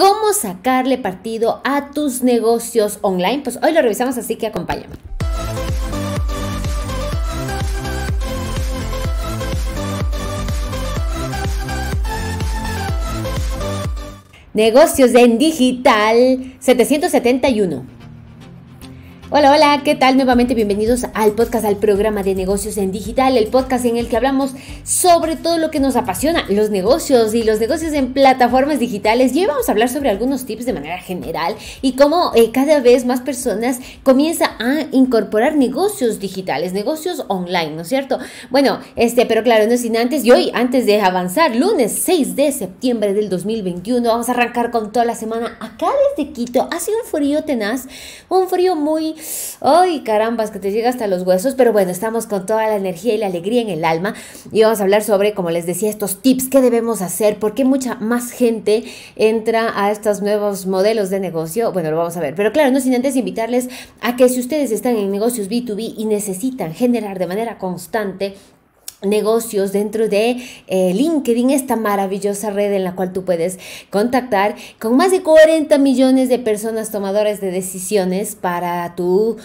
cómo sacarle partido a tus negocios online. Pues hoy lo revisamos, así que acompáñame. Negocios en digital 771. Hola, hola, ¿qué tal? Nuevamente bienvenidos al podcast, al programa de negocios en digital, el podcast en el que hablamos sobre todo lo que nos apasiona, los negocios y los negocios en plataformas digitales. Y hoy vamos a hablar sobre algunos tips de manera general y cómo eh, cada vez más personas comienzan a incorporar negocios digitales, negocios online, ¿no es cierto? Bueno, este, pero claro, no es sin antes, y hoy antes de avanzar, lunes 6 de septiembre del 2021, vamos a arrancar con toda la semana acá desde Quito. Ha sido un frío tenaz, un frío muy Ay, carambas, que te llega hasta los huesos, pero bueno, estamos con toda la energía y la alegría en el alma y vamos a hablar sobre, como les decía, estos tips, qué debemos hacer, por qué mucha más gente entra a estos nuevos modelos de negocio. Bueno, lo vamos a ver, pero claro, no sin antes invitarles a que si ustedes están en negocios B2B y necesitan generar de manera constante negocios dentro de eh, LinkedIn, esta maravillosa red en la cual tú puedes contactar con más de 40 millones de personas tomadoras de decisiones para tus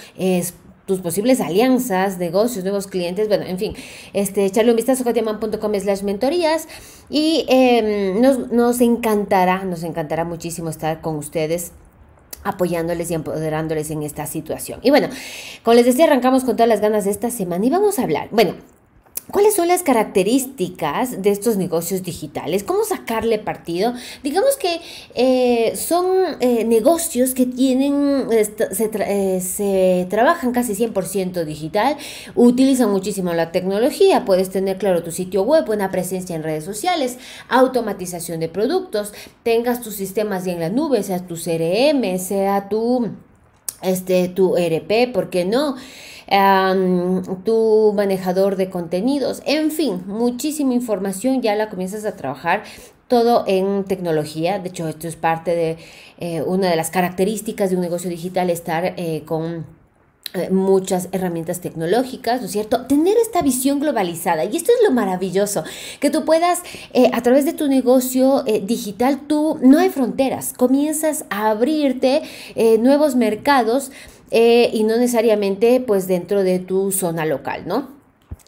posibles alianzas, negocios, nuevos clientes, bueno, en fin, este, echarle un vistazo a katiaman.com slash mentorías y em, nos, nos encantará, nos encantará muchísimo estar con ustedes apoyándoles y empoderándoles en esta situación. Y bueno, como les decía, arrancamos con todas las ganas de esta semana y vamos a hablar. Bueno, ¿Cuáles son las características de estos negocios digitales? ¿Cómo sacarle partido? Digamos que eh, son eh, negocios que tienen, se, eh, se trabajan casi 100% digital, utilizan muchísimo la tecnología, puedes tener claro tu sitio web, buena presencia en redes sociales, automatización de productos, tengas tus sistemas en la nube, sea tu CRM, sea tu este, tu ERP, ¿por qué no? tu manejador de contenidos, en fin, muchísima información, ya la comienzas a trabajar todo en tecnología, de hecho esto es parte de eh, una de las características de un negocio digital, estar eh, con eh, muchas herramientas tecnológicas, ¿no es cierto? Tener esta visión globalizada. Y esto es lo maravilloso, que tú puedas, eh, a través de tu negocio eh, digital, tú no hay fronteras, comienzas a abrirte nuevos mercados y no necesariamente pues dentro de tu zona local, ¿no?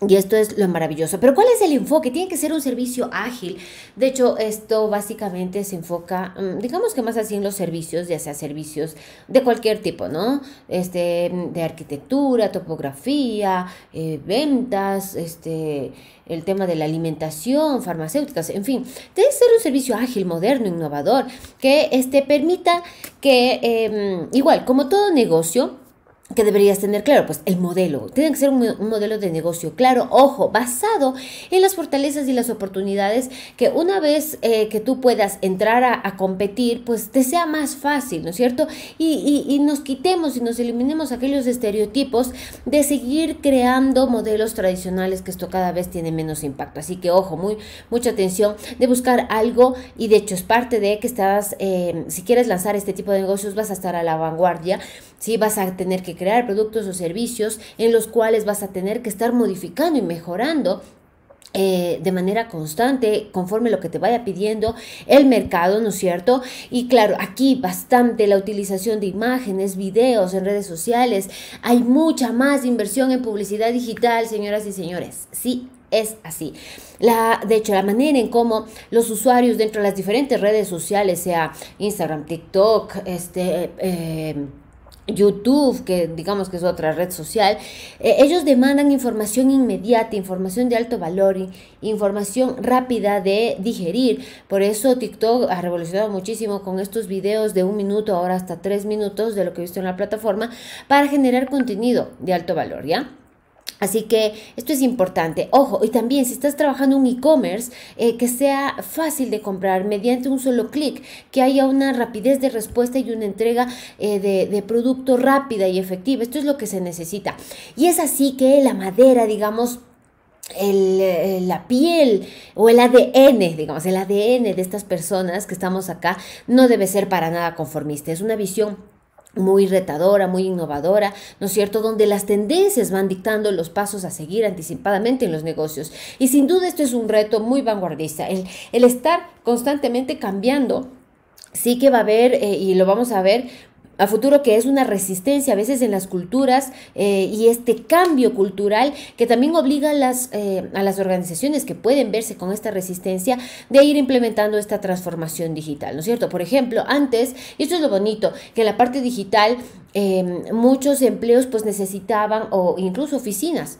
Y esto es lo maravilloso. Pero ¿cuál es el enfoque? Tiene que ser un servicio ágil. De hecho, esto básicamente se enfoca, mm, digamos que más así en los servicios, ya sea servicios de cualquier tipo, ¿no? Este, mm, de arquitectura, topografía, eh, ventas, este, el tema de la alimentación, farmacéuticas, en fin. Tiene que ser un servicio ágil, moderno, innovador, que este, permita que, em, igual, como todo negocio, que deberías tener claro? Pues el modelo. Tiene que ser un, modelo de negocio claro, ojo, basado en las fortalezas y las oportunidades que una vez eh, que tú puedas entrar a, competir, pues te sea más fácil, ¿no es cierto? Y, nos quitemos y nos eliminemos aquellos estereotipos de seguir creando modelos tradicionales que esto cada vez tiene menos impacto. Así que ojo, muy, mucha atención de buscar algo y de hecho es parte de que estás, eh, si quieres lanzar este tipo de negocios vas a estar a la vanguardia, ¿sí? Vas a tener que crear productos o servicios en los cuales vas a tener que estar modificando y mejorando eh, de manera constante, conforme lo que te vaya pidiendo el mercado, ¿no es cierto? Y claro, aquí bastante la utilización de imágenes, videos en redes sociales. Hay mucha más inversión en publicidad digital, señoras y señores. Sí, es así. de hecho, la manera en cómo los usuarios dentro de las diferentes redes sociales, sea Instagram, TikTok, este... Eh, YouTube, que digamos que es otra red social, eh, ellos demandan información inmediata, información de alto valor, información rápida de digerir. Por eso TikTok ha revolucionado muchísimo con estos videos de un minuto, ahora hasta tres minutos de lo que he visto en la plataforma, para generar contenido de alto valor, ¿ya? Así que esto es importante. Ojo, y también si estás trabajando un e-commerce, eh, que sea fácil de comprar mediante un solo clic, que haya una rapidez de respuesta y una entrega eh, de, producto rápida y efectiva. Esto es lo que se necesita. Y es así que la madera, digamos, eh, la piel o el ADN, digamos, el ADN de estas personas que estamos acá no debe ser para nada conformista. Es una visión muy retadora, muy innovadora, ¿no es cierto?, donde las tendencias van dictando los pasos a seguir anticipadamente en los negocios. Y sin duda esto es un reto muy vanguardista, el, el estar constantemente cambiando sí que va a haber, eh, y lo vamos a ver, a futuro que es una resistencia a veces en las culturas eh, y este cambio cultural que también obliga a las, eh, a las organizaciones que pueden verse con esta resistencia de ir implementando esta transformación digital, ¿no es cierto? Por ejemplo, antes, y esto es lo bonito, que en la parte digital eh, muchos empleos pues necesitaban o incluso oficinas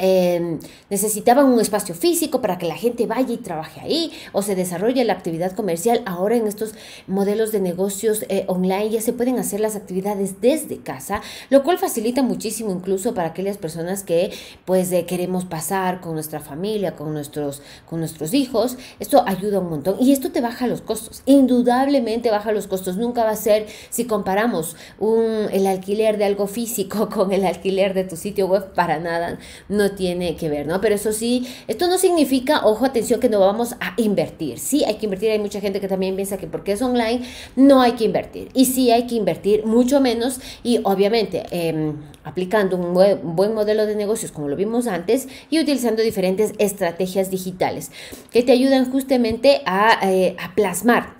Em, necesitaban un espacio físico para que la gente vaya y trabaje ahí o se desarrolle la actividad comercial. Ahora en estos modelos de negocios eh, online ya se pueden hacer las actividades desde casa, lo cual facilita muchísimo incluso para aquellas personas que pues eh, queremos pasar con nuestra familia, con nuestros, con nuestros hijos. Esto ayuda un montón y esto te baja los costos. Indudablemente baja los costos. Nunca va a ser si comparamos el alquiler de algo físico con el alquiler de tu sitio web para nada. No tiene que ver, ¿no? Pero eso sí, esto no significa, ojo, atención, que no vamos a invertir. Sí, hay que invertir. Hay mucha gente que también piensa que porque es online no hay que invertir. Y sí, hay que invertir mucho menos y obviamente em, aplicando un buen modelo de negocios como lo vimos antes y utilizando diferentes estrategias digitales que te ayudan justamente a eh, plasmar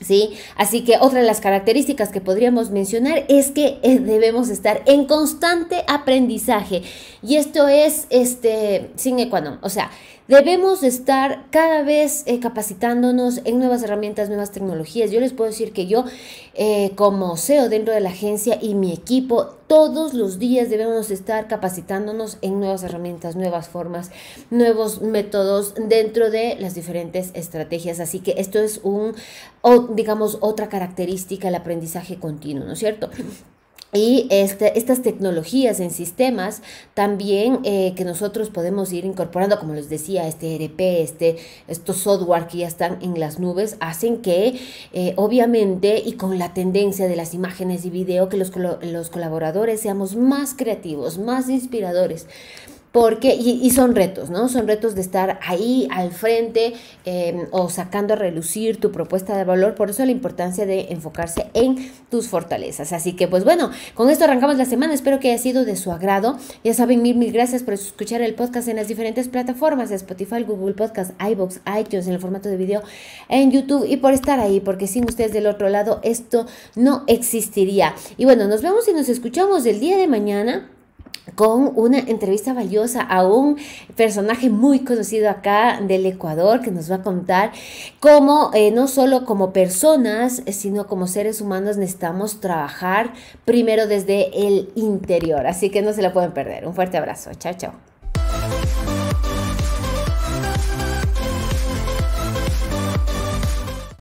¿Sí? Así que otra de las características que podríamos mencionar es que eh, debemos estar en constante aprendizaje. Y esto es este, sin ecuador. O sea, Debemos estar cada vez eh, capacitándonos en nuevas herramientas, nuevas tecnologías. Yo les puedo decir que yo, eh, como CEO dentro de la agencia y mi equipo, todos los días debemos estar capacitándonos en nuevas herramientas, nuevas formas, nuevos métodos dentro de las diferentes estrategias. Así que esto es un, digamos, otra característica, el aprendizaje continuo, ¿no es cierto? Y este, estas tecnologías en sistemas también eh, que nosotros podemos ir incorporando, como les decía, este ERP, este, estos software que ya están en las nubes, hacen que eh, obviamente y con la tendencia de las imágenes y video, que los, los colaboradores seamos más creativos, más inspiradores porque, y, son retos, ¿no? Son retos de estar ahí al frente em, o sacando a relucir tu propuesta de valor, por eso la importancia de enfocarse en tus fortalezas. Así que, pues bueno, con esto arrancamos la semana, espero que haya sido de su agrado. Ya saben, mil, mil gracias por escuchar el podcast en las diferentes plataformas, Spotify, Google Podcast, iBox, iTunes, en el formato de video, en YouTube y por estar ahí, porque sin ustedes del otro lado esto no existiría. Y bueno, nos vemos y nos escuchamos el día de mañana con una entrevista valiosa a un personaje muy conocido acá del Ecuador que nos va a contar cómo eh, no solo como personas, eh, sino como seres humanos necesitamos trabajar primero desde el interior. Así que no se lo pueden perder. Un fuerte abrazo. Chao, chao.